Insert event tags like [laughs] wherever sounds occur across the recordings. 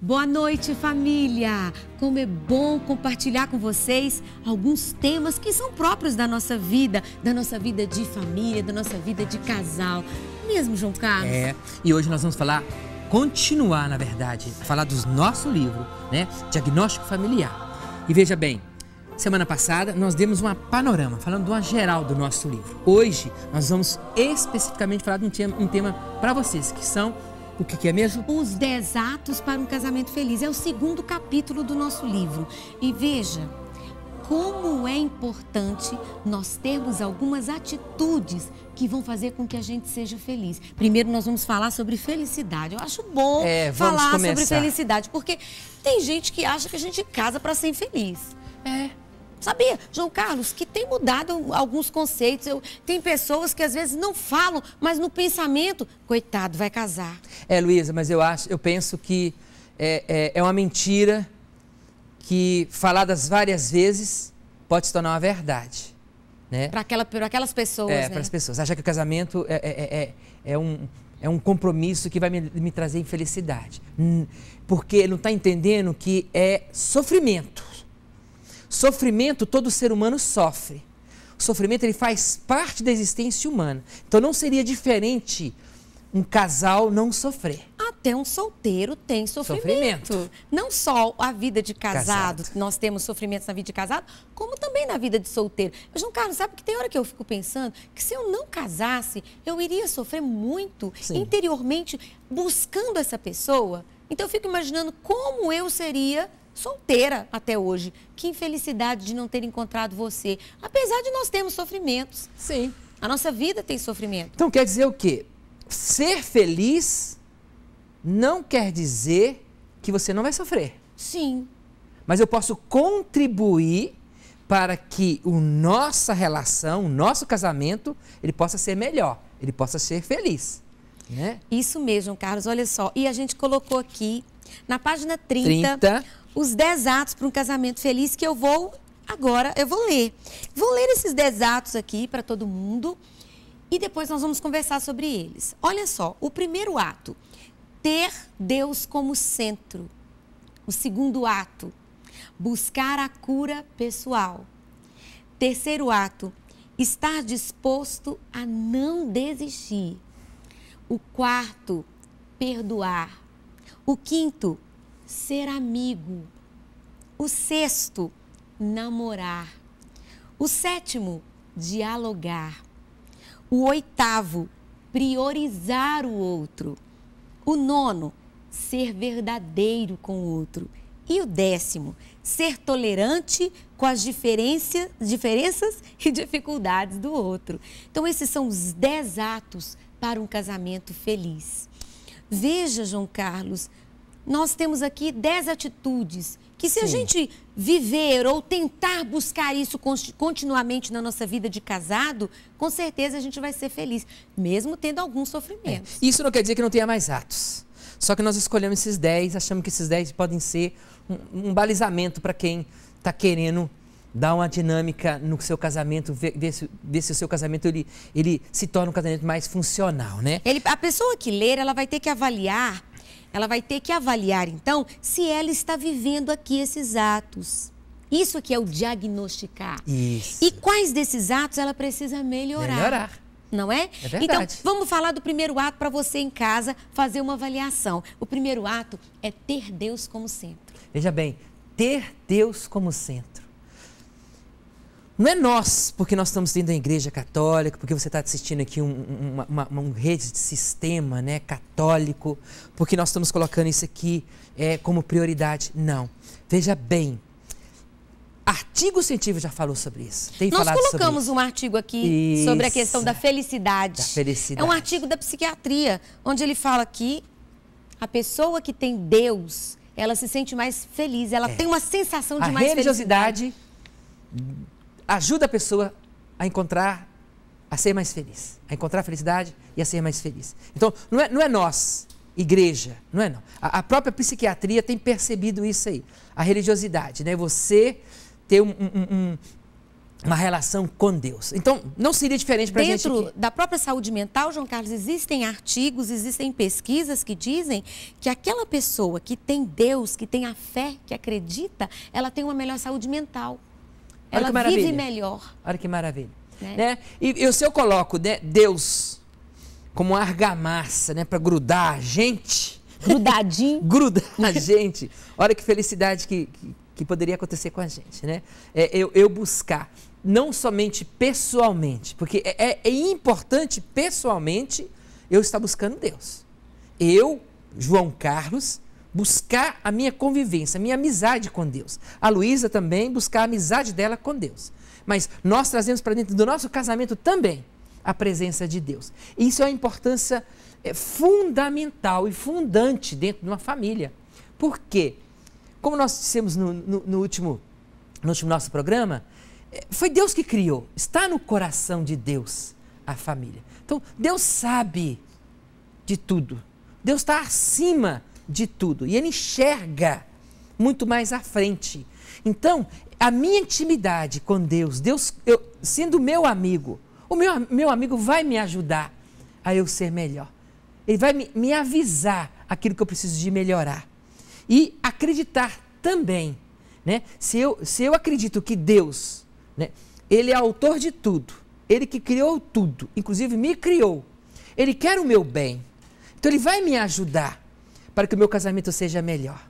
Boa noite, família! Como é bom compartilhar com vocês alguns temas que são próprios da nossa vida, da nossa vida de família, da nossa vida de casal. Mesmo, João Carlos? É, e hoje nós vamos falar, continuar, na verdade, falar do nosso livro, né? Diagnóstico Familiar. E veja bem, semana passada nós demos uma panorama, falando de uma geral do nosso livro. Hoje nós vamos especificamente falar de um tema, um tema para vocês, que são o que, que, é mesmo? Os Dez Atos para um Casamento Feliz. É o segundo capítulo do nosso livro. E veja como é importante nós termos algumas atitudes que vão fazer com que a gente seja feliz. Primeiro, nós vamos falar sobre felicidade. Eu acho bom é, falar começar. sobre felicidade, porque tem gente que acha que a gente casa para ser infeliz. É. Sabia, João Carlos, que tem mudado alguns conceitos. Eu, tem pessoas que às vezes não falam, mas no pensamento, coitado, vai casar. É, Luísa, mas eu acho, eu penso que é, é, é uma mentira que, faladas várias vezes, pode se tornar uma verdade. Né? Para aquela, aquelas pessoas. É, né? para as pessoas. Acha que o casamento é é, é, é, é, um, é um compromisso que vai me, me trazer infelicidade. Hum, porque não está entendendo que é sofrimento. Sofrimento todo ser humano sofre. O sofrimento ele faz parte da existência humana. Então não seria diferente um casal não sofrer. Até um solteiro tem sofrimento. sofrimento. Não só a vida de casado, casado, nós temos sofrimentos na vida de casado, como também na vida de solteiro. Mas, João Carlos, sabe que tem hora que eu fico pensando que se eu não casasse, eu iria sofrer muito Sim. interiormente buscando essa pessoa. Então eu fico imaginando como eu seria solteira até hoje. Que infelicidade de não ter encontrado você. Apesar de nós termos sofrimentos. Sim. A nossa vida tem sofrimento. Então quer dizer o quê? Ser feliz não quer dizer que você não vai sofrer. Sim. Mas eu posso contribuir para que o nossa relação, o nosso casamento, ele possa ser melhor, ele possa ser feliz. Né? Isso mesmo, Carlos. Olha só. E a gente colocou aqui na página 30, 30 os 10 atos para um casamento feliz que eu vou agora, eu vou ler. Vou ler esses 10 atos aqui para todo mundo e depois nós vamos conversar sobre eles. Olha só, o primeiro ato, ter Deus como centro. O segundo ato, buscar a cura pessoal. Terceiro ato, estar disposto a não desistir. O quarto, perdoar. O quinto, ser amigo. O sexto, namorar. O sétimo, dialogar. O oitavo, priorizar o outro. O nono, ser verdadeiro com o outro. E o décimo, ser tolerante com as diferença, diferenças [laughs] e dificuldades do outro. Então, esses são os dez atos para um casamento feliz. Veja, João Carlos, nós temos aqui 10 atitudes que, se Sim. a gente viver ou tentar buscar isso continuamente na nossa vida de casado, com certeza a gente vai ser feliz, mesmo tendo algum sofrimento. É. Isso não quer dizer que não tenha mais atos. Só que nós escolhemos esses 10, achamos que esses 10 podem ser um, um balizamento para quem está querendo dar uma dinâmica no seu casamento, ver, ver, se, ver, se, o seu casamento ele, ele se torna um casamento mais funcional, né? Ele, a pessoa que ler, ela vai ter que avaliar ela vai ter que avaliar, então, se ela está vivendo aqui esses atos. Isso que é o diagnosticar. Isso. E quais desses atos ela precisa melhorar. Melhorar não é? é verdade. Então, vamos falar do primeiro ato para você em casa fazer uma avaliação. O primeiro ato é ter Deus como centro. Veja bem, ter Deus como centro. Não é nós, porque nós estamos dentro da igreja católica, porque você está assistindo aqui um, uma, uma, uma, um rede de sistema né, católico, porque nós estamos colocando isso aqui é, como prioridade. Não. Veja bem, artigo científico já falou sobre isso. Tem Nós colocamos um artigo aqui isso. sobre a questão da felicidade. da felicidade. É um artigo da psiquiatria, onde ele fala que a pessoa que tem Deus, ela se sente mais feliz, ela é. tem uma sensação de a mais religiosidade felicidade ajuda a pessoa a encontrar, a ser mais feliz, a encontrar felicidade e a ser mais feliz. Então, não é, não é nós, igreja, não é não. A, a, própria psiquiatria tem percebido isso aí, a religiosidade, né? Você ter um, um, um, uma relação com Deus. Então, não seria diferente para a gente. Dentro da própria saúde mental, João Carlos, existem artigos, existem pesquisas que dizem que aquela pessoa que tem Deus, que tem a fé, que acredita, ela tem uma melhor saúde mental. Ela vive melhor. Olha que maravilha. Né? né? E, e se eu coloco né, Deus como argamassa, né, para grudar a gente. Grudadinho. [laughs] grudar a gente. Olha que felicidade que, que, que poderia acontecer com a gente, né? É, eu, eu buscar não somente pessoalmente, porque é, é, é importante pessoalmente eu estar buscando Deus. Eu, João Carlos, buscar a minha convivência, a minha amizade com Deus. A Luísa também buscar a amizade dela com Deus. Mas nós trazemos para dentro do nosso casamento também a presença de Deus. Isso é uma importância é, fundamental e fundante dentro de uma família. Por quê? Como nós dissemos no, no, no último, no último nosso programa, é, foi Deus que criou. Está no coração de Deus a família. Então, Deus sabe de tudo. Deus está acima de tudo. E ele enxerga muito mais à frente. Então, a minha intimidade com Deus, Deus eu, sendo meu amigo, o meu, meu amigo vai me ajudar a eu ser melhor. Ele vai me, me avisar aquilo que eu preciso de melhorar. E acreditar também. Né? Se, eu, se eu acredito que Deus, né, Ele é autor de tudo, Ele que criou tudo, inclusive me criou, Ele quer o meu bem, então Ele vai me ajudar para que o meu casamento seja melhor.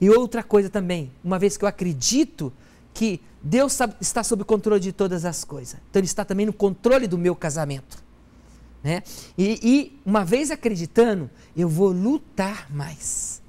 E outra coisa também, uma vez que eu acredito que Deus está sob controle de todas as coisas, então Ele está também no controle do meu casamento. Né? E, e uma vez acreditando, eu vou lutar mais.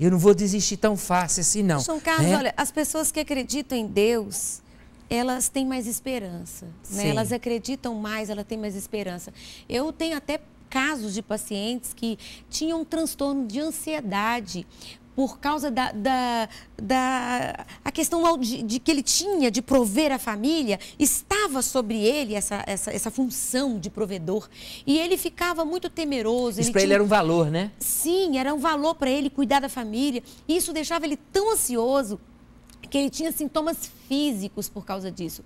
Eu não vou desistir tão fácil assim, não. São Carlos, né? olha, as pessoas que acreditam em Deus, elas têm mais esperança, né? Elas acreditam mais, elas têm mais esperança. Eu tenho até casos de pacientes que tinham um transtorno de ansiedade por causa da, da, da a questão de, de, que ele tinha de prover a família, estava sobre ele essa, essa, essa função de provedor. E ele ficava muito temeroso. Isso para ele era um valor, né? Sim, era um valor para ele cuidar da família. E isso deixava ele tão ansioso que ele tinha sintomas físicos por causa disso.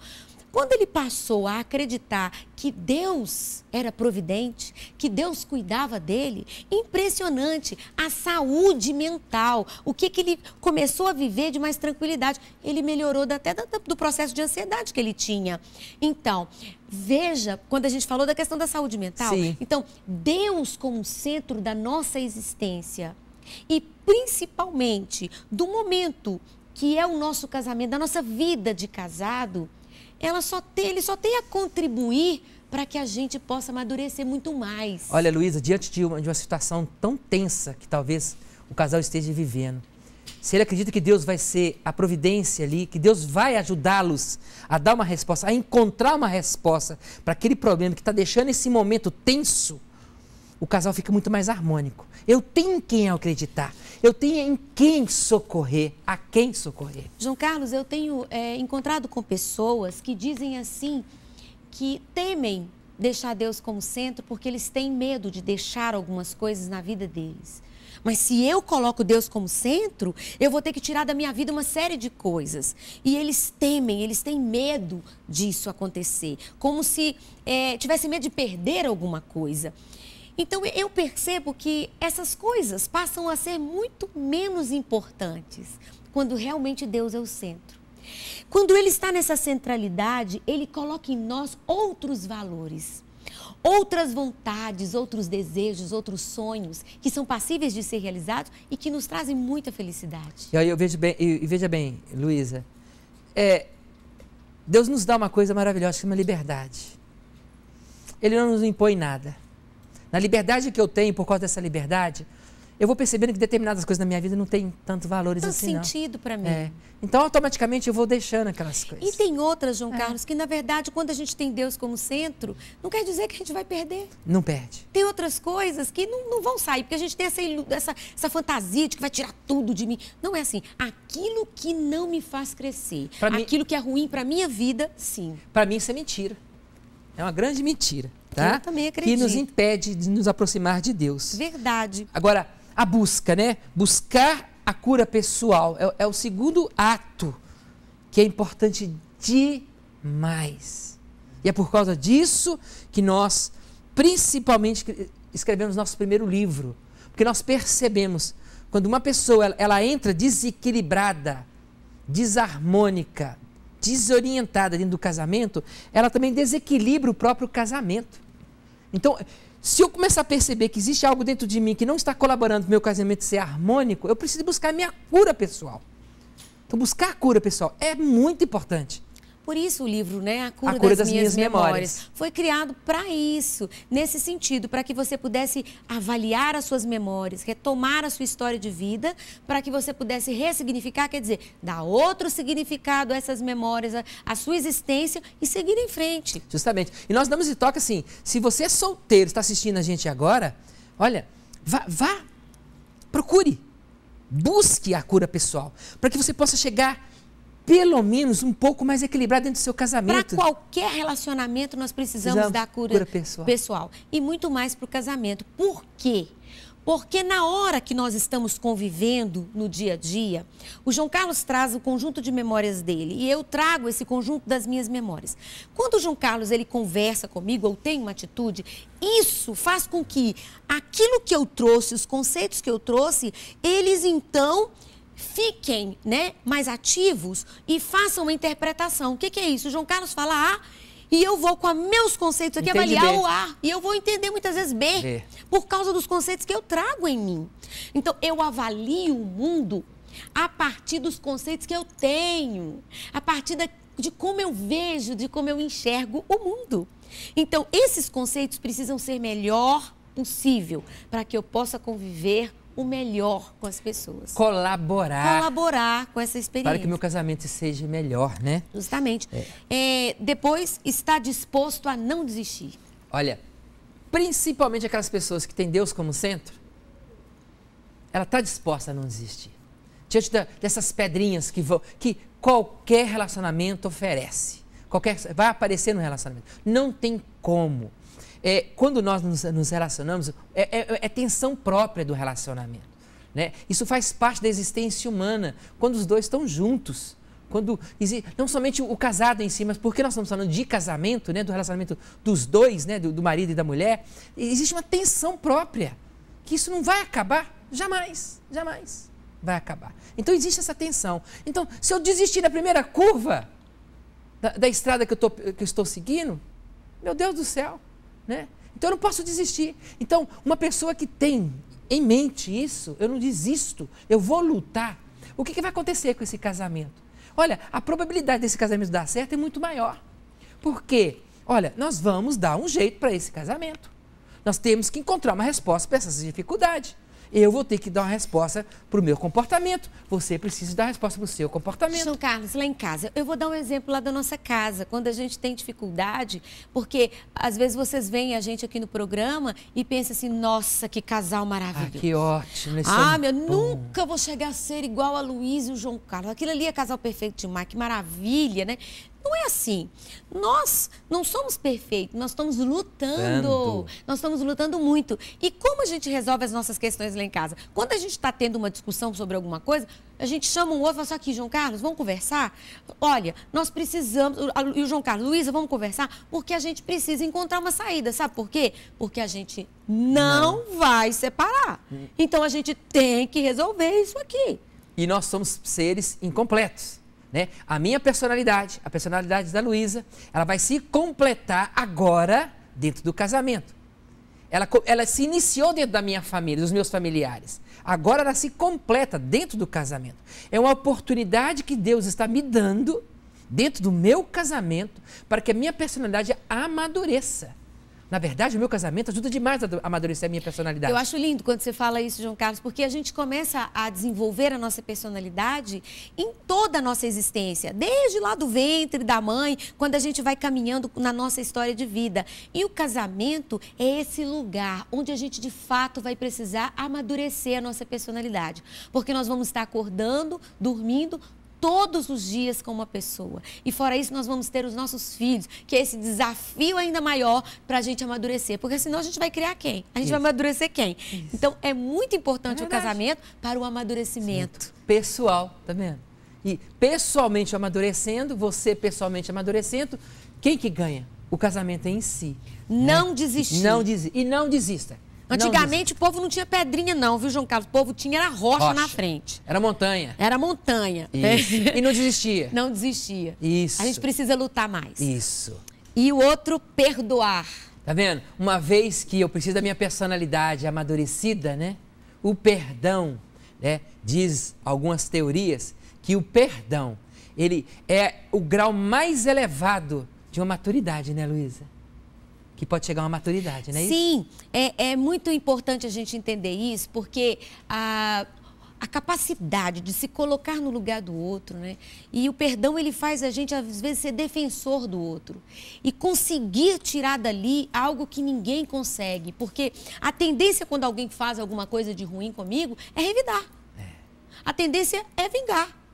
Quando ele passou a acreditar que Deus era providente, que Deus cuidava dele, impressionante a saúde mental, o que, que ele começou a viver de mais tranquilidade. Ele melhorou até do processo de ansiedade que ele tinha. Então, veja, quando a gente falou da questão da saúde mental, Sim. então, Deus como centro da nossa existência e principalmente do momento que é o nosso casamento, da nossa vida de casado, ela só tem, ele só tem a contribuir para que a gente possa amadurecer muito mais. Olha, Luísa, diante de uma, de uma situação tão tensa que talvez o casal esteja vivendo, se ele acredita que Deus vai ser a providência ali, que Deus vai ajudá-los a dar uma resposta, a encontrar uma resposta para aquele problema que está deixando esse momento tenso, o casal fica muito mais harmônico. Eu tenho em quem acreditar, eu tenho em quem socorrer, a quem socorrer. João Carlos, eu tenho é, encontrado com pessoas que dizem assim, que temem deixar Deus como centro porque eles têm medo de deixar algumas coisas na vida deles. Mas se eu coloco Deus como centro, eu vou ter que tirar da minha vida uma série de coisas. E eles temem, eles têm medo disso acontecer. Como se é, tivessem medo de perder alguma coisa. Então eu percebo que essas coisas passam a ser muito menos importantes quando realmente Deus é o centro. Quando ele está nessa centralidade, ele coloca em nós outros valores, outras vontades, outros desejos, outros sonhos que são passíveis de ser realizados e que nos trazem muita felicidade. E aí eu vejo bem, e veja bem, Luísa, é, Deus nos dá uma coisa maravilhosa, chama liberdade. Ele não nos impõe nada na liberdade que eu tenho, por causa dessa liberdade, eu vou percebendo que determinadas coisas na minha vida não têm tanto valores tanto assim, sentido para mim. É. Então, automaticamente, eu vou deixando aquelas coisas. E tem outras, João é. Carlos, que, na verdade, quando a gente tem Deus como centro, não quer dizer que a gente vai perder. Não perde. Tem outras coisas que não, não vão sair, porque a gente tem essa, essa, essa, fantasia de que vai tirar tudo de mim. Não é assim. Aquilo que não me faz crescer, pra aquilo mim... que é ruim para minha vida, sim. Para mim, isso é mentira. É uma grande mentira tá? Eu também acredito. Que nos impede de nos aproximar de Deus. Verdade. Agora, a busca, né? Buscar a cura pessoal é, é o segundo ato que é importante demais. E é por causa disso que nós, principalmente, escrevemos nosso primeiro livro. Porque nós percebemos, quando uma pessoa ela, ela entra desequilibrada, desarmônica, desorientada dentro do casamento, ela também desequilibra o próprio casamento. Então, se eu começar a perceber que existe algo dentro de mim que não está colaborando para o meu casamento ser harmônico, eu preciso buscar a minha cura pessoal. Então, buscar a cura pessoal é muito importante. Por isso o livro, né, A Cura, a Cura das, das, Minhas, minhas memórias. memórias, foi criado para isso, nesse sentido, para que você pudesse avaliar as suas memórias, retomar a sua história de vida, para que você pudesse ressignificar, quer dizer, dar outro significado a essas memórias, a, a sua existência e seguir em frente. Justamente. E nós damos de toque assim, se você é solteiro, está assistindo a gente agora, olha, vá, vá procure, busque a cura pessoal, para que você possa chegar pelo menos um pouco mais equilibrado dentro do seu casamento. Para qualquer relacionamento, nós precisamos Exato, da cura, cura pessoal. pessoal. E muito mais para o casamento. Por quê? Porque na hora que nós estamos convivendo no dia a dia, o João Carlos traz o conjunto de memórias dele e eu trago esse conjunto das minhas memórias. Quando o João Carlos ele conversa comigo ou tem uma atitude, isso faz com que aquilo que eu trouxe, os conceitos que eu trouxe, eles então fiquem né, mais ativos e façam uma interpretação. O que, que é isso? O João Carlos fala A e eu vou, com meus conceitos aqui, Entendi avaliar B. o A. E eu vou entender muitas vezes B, B, por causa dos conceitos que eu trago em mim. Então, eu avalio o mundo a partir dos conceitos que eu tenho, a partir da, de como eu vejo, de como eu enxergo o mundo. Então, esses conceitos precisam ser melhor possível para que eu possa conviver o melhor com as pessoas. Colaborar. Colaborar com essa experiência. Para que meu casamento seja melhor, né? Justamente. É. É, depois, está disposto a não desistir. Olha, principalmente aquelas pessoas que têm Deus como centro, ela está disposta a não desistir. Diante da, dessas pedrinhas que, vão, que qualquer relacionamento oferece. Qualquer, vai aparecer no relacionamento. Não tem como é, quando nós nos, nos relacionamos, é, é, é, tensão própria do relacionamento. Né? Isso faz parte da existência humana, quando os dois estão juntos. Quando não somente o casado em si, mas porque nós estamos falando de casamento, né, do relacionamento dos dois, né, do, do marido e da mulher, existe uma tensão própria, que isso não vai acabar jamais, jamais vai acabar. Então existe essa tensão. Então, se eu desistir da primeira curva da, da estrada que eu, tô, que eu estou seguindo, meu Deus do céu, né? Então eu não posso desistir. Então, uma pessoa que tem em mente isso, eu não desisto, eu vou lutar. O que, que vai acontecer com esse casamento? Olha, a probabilidade desse casamento dar certo é muito maior. Por quê? Olha, nós vamos dar um jeito para esse casamento. Nós temos que encontrar uma resposta para essas dificuldades eu vou ter que dar uma resposta para o meu comportamento. Você precisa dar resposta para o seu comportamento. João Carlos, lá em casa, eu vou dar um exemplo lá da nossa casa. Quando a gente tem dificuldade, porque às vezes vocês veem a gente aqui no programa e pensam assim, nossa, que casal maravilhoso. Ah, que ótimo. Ah, meu, bom. nunca vou chegar a ser igual a Luiz e o João Carlos. Aquilo ali é casal perfeito demais, que maravilha, né? Não é assim. Nós não somos perfeitos, nós estamos lutando. Tanto. Nós estamos lutando muito. E como a gente resolve as nossas questões lá em casa? Quando a gente está tendo uma discussão sobre alguma coisa, a gente chama um outro e fala assim, aqui, João Carlos, vamos conversar? Olha, nós precisamos, e o João Carlos, Luísa, vamos conversar? Porque a gente precisa encontrar uma saída, sabe por quê? Porque a gente não, não. vai separar. Hum. Então a gente tem que resolver isso aqui. E nós somos seres incompletos. Né? A minha personalidade, a personalidade da Luísa, ela vai se completar agora dentro do casamento. Ela, ela se iniciou dentro da minha família, dos meus familiares. Agora ela se completa dentro do casamento. É uma oportunidade que Deus está me dando dentro do meu casamento para que a minha personalidade amadureça. Na verdade, o meu casamento ajuda demais a amadurecer a minha personalidade. Eu acho lindo quando você fala isso, João Carlos, porque a gente começa a desenvolver a nossa personalidade em toda a nossa existência, desde lá do ventre da mãe, quando a gente vai caminhando na nossa história de vida. E o casamento é esse lugar onde a gente de fato vai precisar amadurecer a nossa personalidade, porque nós vamos estar acordando, dormindo, todos os dias com uma pessoa. E fora isso, nós vamos ter os nossos filhos, que é esse desafio ainda maior para a gente amadurecer. Porque senão a gente vai criar quem? A gente isso. vai amadurecer quem? Isso. Então é muito importante é o casamento para o amadurecimento. Pessoal, tá vendo? E pessoalmente amadurecendo, você pessoalmente amadurecendo, quem que ganha? O casamento em si. Né? Não né? desistir. Não desi e não desista. Antigamente não, o povo não tinha pedrinha, não, viu, João Carlos? O povo tinha era rocha, rocha. na frente. Era montanha. Era montanha. [laughs] e não desistia. Não desistia. Isso. A gente precisa lutar mais. Isso. E o outro, perdoar. Tá vendo? Uma vez que eu preciso da minha personalidade amadurecida, né? O perdão, né? Diz algumas teorias que o perdão, ele é o grau mais elevado de uma maturidade, né, Luísa? que pode chegar a uma maturidade, não é Sim, isso? Sim, é, é, muito importante a gente entender isso, porque a, a capacidade de se colocar no lugar do outro, né? E o perdão, ele faz a gente, às vezes, ser defensor do outro. E conseguir tirar dali algo que ninguém consegue. Porque a tendência, quando alguém faz alguma coisa de ruim comigo, é revidar. É. A tendência é vingar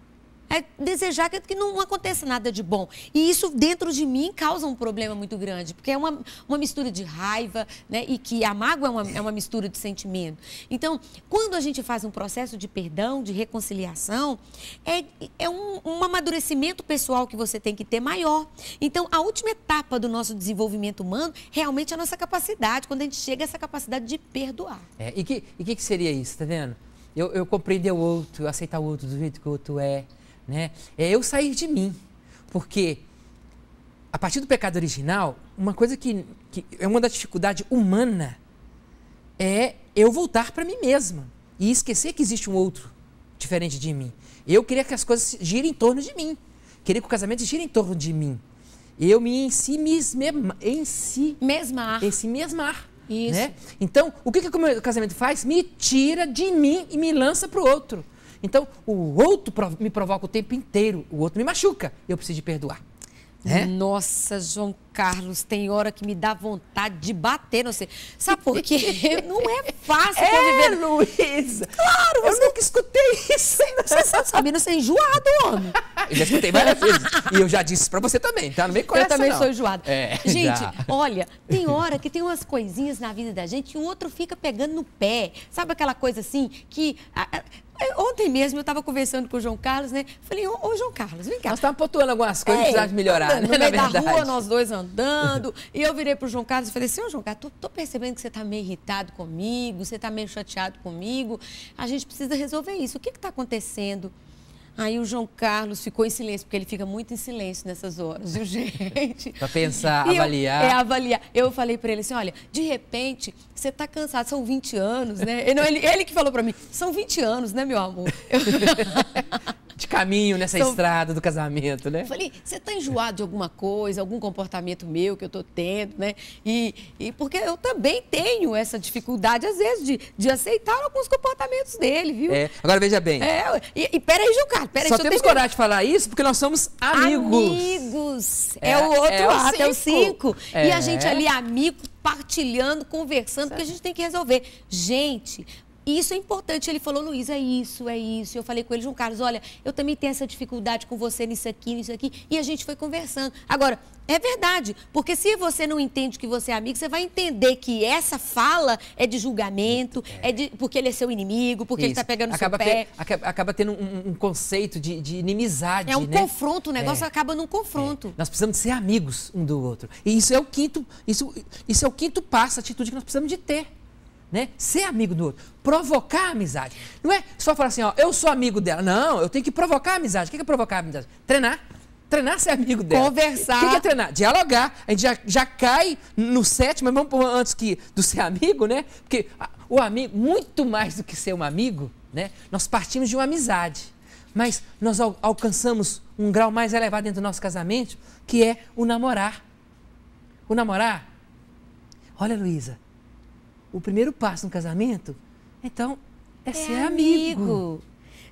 é desejar que, que não aconteça nada de bom. E isso dentro de mim causa um problema muito grande, porque é uma, uma mistura de raiva, né? E que a mágoa é uma, é uma mistura de sentimento. Então, quando a gente faz um processo de perdão, de reconciliação, é, é um, um amadurecimento pessoal que você tem que ter maior. Então, a última etapa do nosso desenvolvimento humano realmente é a nossa capacidade, quando a gente chega a essa capacidade de perdoar. É, e o que, e que, que seria isso, tá vendo? Eu, eu compreender o outro, aceitar o outro do jeito que o outro é, né? É eu sair de mim. Porque a partir do pecado original, uma coisa que, que é uma da dificuldade humana é eu voltar para mim mesma e esquecer que existe um outro diferente de mim. Eu queria que as coisas girem em torno de mim. Queria que o casamento gire em torno de mim. Eu me em si mesma, em si mesmar. Em si mesmar. Isso. Né? Então, o que, que o casamento faz? Me tira de mim e me lança para o outro. Então, o outro me provoca o tempo inteiro, o outro me machuca, eu preciso de perdoar. Né? Nossa, João Carlos, tem hora que me dá vontade de bater, não sei. Sabe por quê? [laughs] não é fácil é, conviver. Luísa! Claro, eu nunca escutei isso. Você sabe, Sabina, você é enjoado, homem. Eu já escutei várias vezes. E eu já disse pra você também, tá? Não me conhece, Eu também não. sou enjoada. É, gente, olha, tem hora que tem umas coisinhas na vida da gente e o outro fica pegando no pé. Sabe aquela coisa assim que... A, a, é, ontem mesmo eu estava conversando com o João Carlos, né? Falei, ô, ô João Carlos, vem cá. Nós estávamos pontuando algumas coisas é, precisava melhorar, andando, né? No meio da rua, nós dois andando. [laughs] e eu virei pro João Carlos e falei, seu João Carlos, tô, tô percebendo que você está meio irritado comigo, você está meio chateado comigo. A gente precisa resolver isso. O que está acontecendo? Aí o João Carlos ficou em silêncio, porque ele fica muito em silêncio nessas horas, viu, [laughs] gente? Pra pensar, e avaliar. Eu, é, avaliar. Eu falei pra ele assim, olha, de repente, você tá cansado, são 20 anos, né? Ele, ele, ele que falou pra mim, são 20 anos, né, meu amor? [laughs] Eu de caminho nessa então, estrada do casamento, né? Falei, você tá enjoado de alguma coisa, algum comportamento meu que eu tô tendo, né? E, e porque eu também tenho essa dificuldade, às vezes, de, de aceitar alguns comportamentos dele, viu? É, agora veja bem. É, e, e peraí, Jucar, peraí. Só temos coragem de falar isso porque nós somos amigos. Amigos. É, é o outro é ato, é o cinco. É. E a é. gente ali, amigo, partilhando, conversando, certo. porque a gente tem que resolver. Gente, e isso é importante. Ele falou, Luiz, é isso, é isso. Eu falei com ele, João Carlos, olha, eu também tenho essa dificuldade com você nisso aqui, nisso aqui. E a gente foi conversando. Agora, é verdade, porque se você não entende que você é amigo, você vai entender que essa fala é de julgamento, é, é de porque ele é seu inimigo, porque tá isso. ele está pegando acaba seu pé. Ter, acaba tendo um, um conceito de, de, inimizade. É um né? confronto, o negócio é. acaba num confronto. É. Nós precisamos ser amigos um do outro. E isso é o quinto, isso, isso é o quinto passo, a atitude que nós precisamos de ter né? Ser amigo do outro, provocar a amizade. Não é só falar assim, ó, eu sou amigo dela. Não, eu tenho que provocar a amizade. O que é, é provocar a amizade? Treinar. Treinar ser amigo dela. Conversar. O é que é treinar? Dialogar. A gente já, já cai no sétimo, mas vamos antes que do ser amigo, né? Porque o amigo, muito mais do que ser um amigo, né? Nós partimos de uma amizade. Mas nós al alcançamos um grau mais elevado dentro do nosso casamento, que é o namorar. O namorar. Olha, Luísa, o primeiro passo no casamento, então é, é ser amigo. amigo.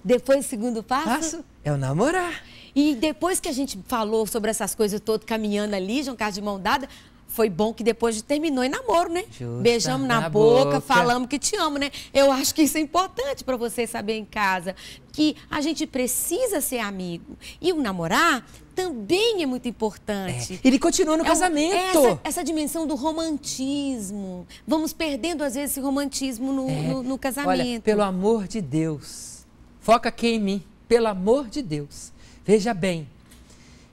Depois, o segundo passo, passo é o namorar. E depois que a gente falou sobre essas coisas todas, caminhando ali, João Carlos de mão dada, foi bom que depois de terminou em namoro, né? Justa Beijamos na, na boca, boca, falamos que te amo, né? Eu acho que isso é importante para você saber em casa que a gente precisa ser amigo e o namorar também é muito importante. É. Ele continua no é casamento. Essa, essa, dimensão do romantismo. Vamos perdendo às vezes esse romantismo no, é. no, no casamento. Olha, pelo amor de Deus, foca aqui em mim. Pelo amor de Deus, veja bem.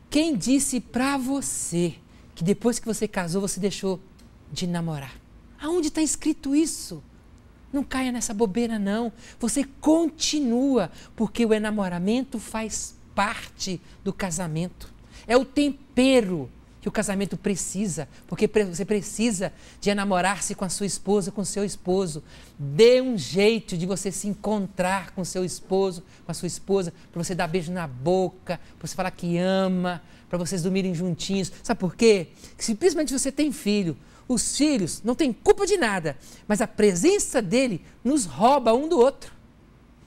Quem disse para você? que depois que você casou, você deixou de namorar. Aonde está escrito isso? Não caia nessa bobeira, não. Você continua, porque o enamoramento faz parte do casamento. É o tempero que o casamento precisa, porque você precisa de enamorar-se com a sua esposa, com seu esposo. Dê um jeito de você se encontrar com o seu esposo, com a sua esposa, para você dar beijo na boca, para você falar que ama, para vocês dormirem juntinhos. Sabe por quê? Simplesmente você tem filho, os filhos não têm culpa de nada, mas a presença dele nos rouba um do outro.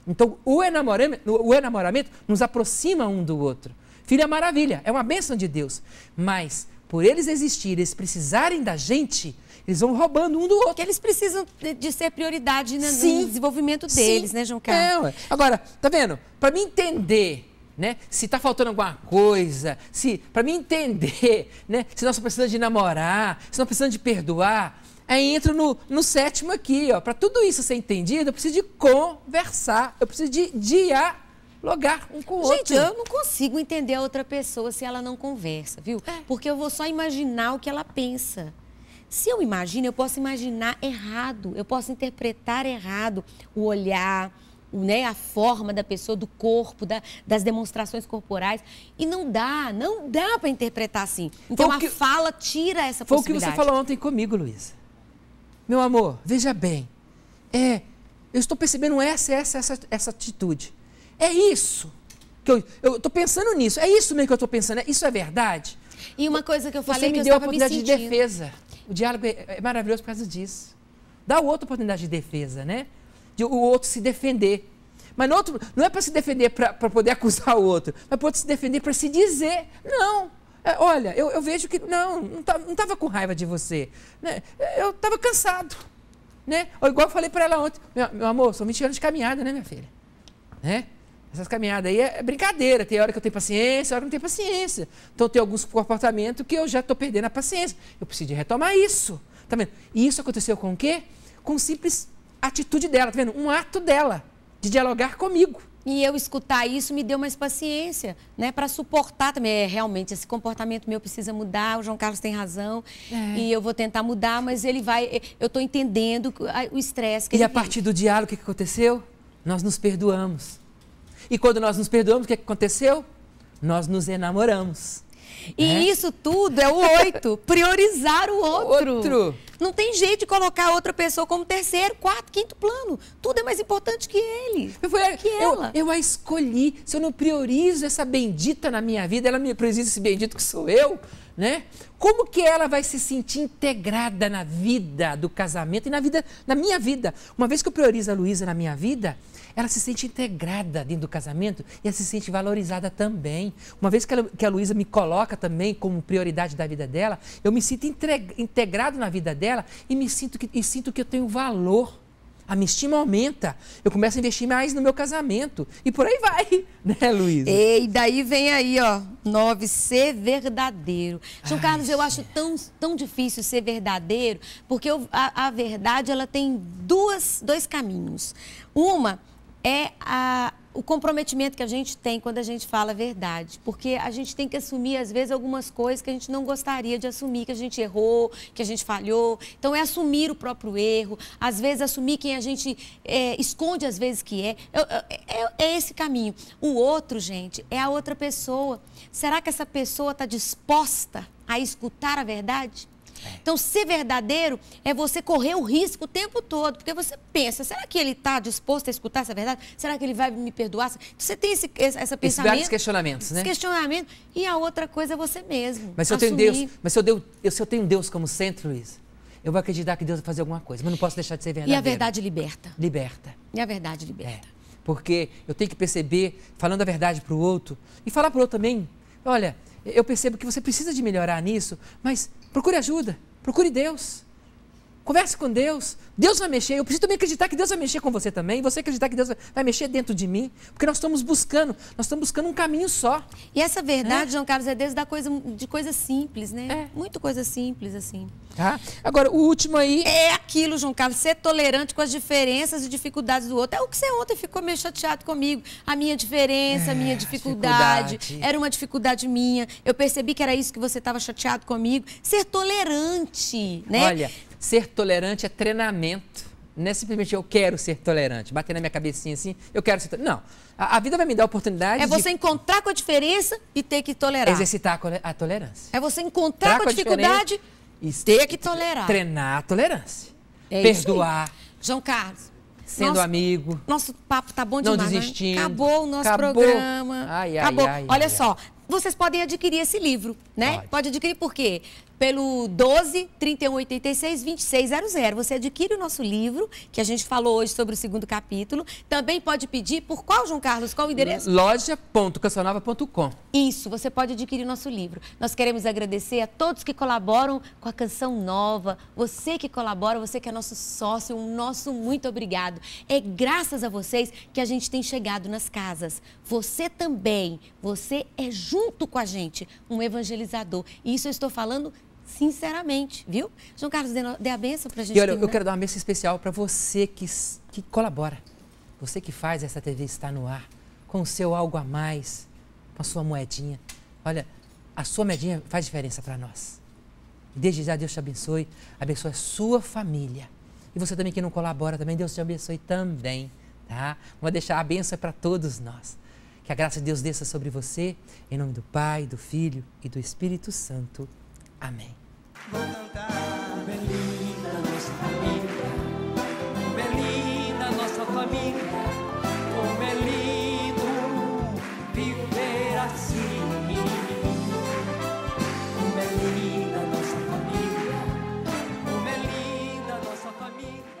Então, o enamoramento, o enamoramento nos aproxima um do outro. Filho é maravilha, é uma bênção de Deus. Mas, por eles existirem, eles precisarem da gente, eles vão roubando um do outro. Porque eles precisam de ser prioridade né, no desenvolvimento deles, Sim. né, João Carlos? É, agora, tá vendo? Para mim entender né? Se está faltando alguma coisa, se para mim entender, né? Se nós precisamos de namorar, se nós precisamos de perdoar, aí entra no, no sétimo aqui, ó. Para tudo isso ser entendido, eu preciso de conversar, eu preciso de dialogar logar um com o outro. Gente, eu não consigo entender a outra pessoa se ela não conversa, viu? É. Porque eu vou só imaginar o que ela pensa. Se eu imagino, eu posso imaginar errado, eu posso interpretar errado o olhar, né, a forma da pessoa, do corpo, da, das demonstrações corporais. E não dá, não dá para interpretar assim. Então que, a fala tira essa foi possibilidade. Foi o que você falou ontem comigo, Luísa. Meu amor, veja bem. É, eu estou percebendo essa, essa, essa, essa atitude. É isso. que Eu estou pensando nisso. É isso mesmo que eu estou pensando. É, isso é verdade? E uma coisa que eu falei Você me que deu a oportunidade de defesa. O diálogo é, é maravilhoso por causa disso. Dá o outro oportunidade de defesa, né? De o outro se defender. Mas no outro, não é para se defender para poder [laughs] acusar o outro, mas para se defender para se dizer. Não. É, olha, eu, eu, vejo que não, não estava tá, com raiva de você. Né? Eu estava cansado. Né? Ou igual eu falei para ela ontem, meu, meu amor, são 20 anos de caminhada, né, minha filha? Né? Essas caminhadas aí é, é brincadeira. Tem hora que eu tenho paciência, hora que eu não tenho paciência. Então tem alguns comportamentos que eu já estou perdendo a paciência. Eu preciso de retomar isso. Tá vendo? E isso aconteceu com o quê? Com simples atitude dela, tá vendo? Um ato dela de dialogar comigo. E eu escutar isso me deu mais paciência, né? Para suportar também. É, realmente, esse comportamento meu precisa mudar, o João Carlos tem razão. É. E eu vou tentar mudar, mas ele vai. Eh, eu estou entendendo ah, o estresse que E a partir do diálogo, o que aconteceu? Nós nos perdoamos. E quando nós nos perdoamos, o é que aconteceu? Nós nos enamoramos. E é. isso tudo é o oito, [laughs] priorizar o outro. outro. Não tem jeito de colocar outra pessoa como terceiro, quarto, quinto plano. Tudo é mais importante que ele. foi, que eu, ela. eu a escolhi. Se eu não priorizo essa bendita na minha vida, ela me prioriza esse bendito que sou eu né? Como que ela vai se sentir integrada na vida do casamento e na vida, na minha vida? Uma vez que eu priorizo a Luísa na minha vida, ela se sente integrada dentro do casamento e ela se sente valorizada também. Uma vez que, ela, que a Luísa me coloca também como prioridade da vida dela, eu me sinto integrado na vida dela e me sinto que, e sinto que eu tenho valor a minha estima aumenta, eu começo a investir mais no meu casamento. E por aí vai, [laughs] né, Luísa? E daí vem aí, ó, nove, ser verdadeiro. João Ai, Carlos, eu acho tão, tão difícil ser verdadeiro, porque eu, a, a verdade, ela tem duas, dois caminhos. Uma é a, o comprometimento que a gente tem quando a gente fala a verdade. Porque a gente tem que assumir, às vezes, algumas coisas que a gente não gostaria de assumir, que a gente errou, que a gente falhou. Então, é assumir o próprio erro, às vezes, assumir quem a gente é, esconde, às vezes, que é. É, é. é, esse caminho. O outro, gente, é a outra pessoa. Será que essa pessoa está disposta a escutar a verdade? É. Então, ser verdadeiro é você correr o risco o tempo todo, porque você pensa, será que ele está disposto a escutar essa verdade? Será que ele vai me perdoar? Então, você tem esse, esse, essa pensamento. vários questionamentos, né? Esse questionamento. E a outra coisa é você mesmo. Mas se eu tenho Deus, mas se eu, devo, se eu tenho Deus como centro, Luiz, eu vou acreditar que Deus vai fazer alguma coisa, mas não posso deixar de ser verdadeiro. E a verdade liberta. Liberta. E a verdade liberta. É, porque eu tenho que perceber, falando a verdade para o outro, e falar para o outro também, olha, eu percebo que você precisa de melhorar nisso, mas Procure ajuda, procure Deus. Converse com Deus. Deus vai mexer. Eu preciso também acreditar que Deus vai mexer com você também. Você acreditar que Deus vai mexer dentro de mim. Porque nós estamos buscando, nós estamos buscando um caminho só. E essa verdade, é. João Carlos, é Deus da coisa, de coisa simples, né? É. Muito coisa simples, assim. Tá? Agora, o último aí. É aquilo, João Carlos, ser tolerante com as diferenças e dificuldades do outro. É o que você ontem ficou meio chateado comigo. A minha diferença, a é, minha dificuldade. dificuldade. Era uma dificuldade minha. Eu percebi que era isso que você estava chateado comigo. Ser tolerante, né? Olha. Ser tolerante é treinamento. Não é simplesmente eu quero ser tolerante, bater na minha cabecinha assim, eu quero ser tolerante. Não. A, a vida vai me dar a oportunidade. É você de... encontrar com a diferença e ter que tolerar. Exercitar a tolerância. É você encontrar com a, com a dificuldade e ter que tolerar. Treinar a tolerância. É Perdoar. João Carlos. Sendo nosso, amigo. Nosso papo tá bom demais. Não né? desistindo. Né? Acabou o nosso acabou. programa. Ai, ai, acabou. Ai, Olha só, vocês podem adquirir esse livro, né? Pode, Pode adquirir por quê? Pelo 12 3186 2600. Você adquire o nosso livro, que a gente falou hoje sobre o segundo capítulo. Também pode pedir por qual, João Carlos? Qual o endereço? Loja.cancionava.com. Isso, você pode adquirir o nosso livro. Nós queremos agradecer a todos que colaboram com a Canção Nova. Você que colabora, você que é nosso sócio, um nosso muito obrigado. É graças a vocês que a gente tem chegado nas casas. Você também. Você é junto junto com a gente um evangelizador. E isso eu estou falando sinceramente, viu? João Carlos, dê a benção para a gente. E olha, terminar. eu quero dar uma benção especial para você que, que colabora, você que faz essa TV estar no ar, com o seu algo a mais, com a sua moedinha. Olha, a sua moedinha faz diferença para nós. Desde já, Deus te abençoe, abençoe a sua família. E você também que não colabora também, Deus te abençoe também, tá? Vou deixar a benção para todos nós. Que a graça de Deus desça sobre você, em nome do Pai, do Filho e do Espírito Santo. Amém. Vou cantar, Belina, nossa família, Belina, nossa família, como é lindo viver assim. Como é linda nossa família, como é linda nossa família.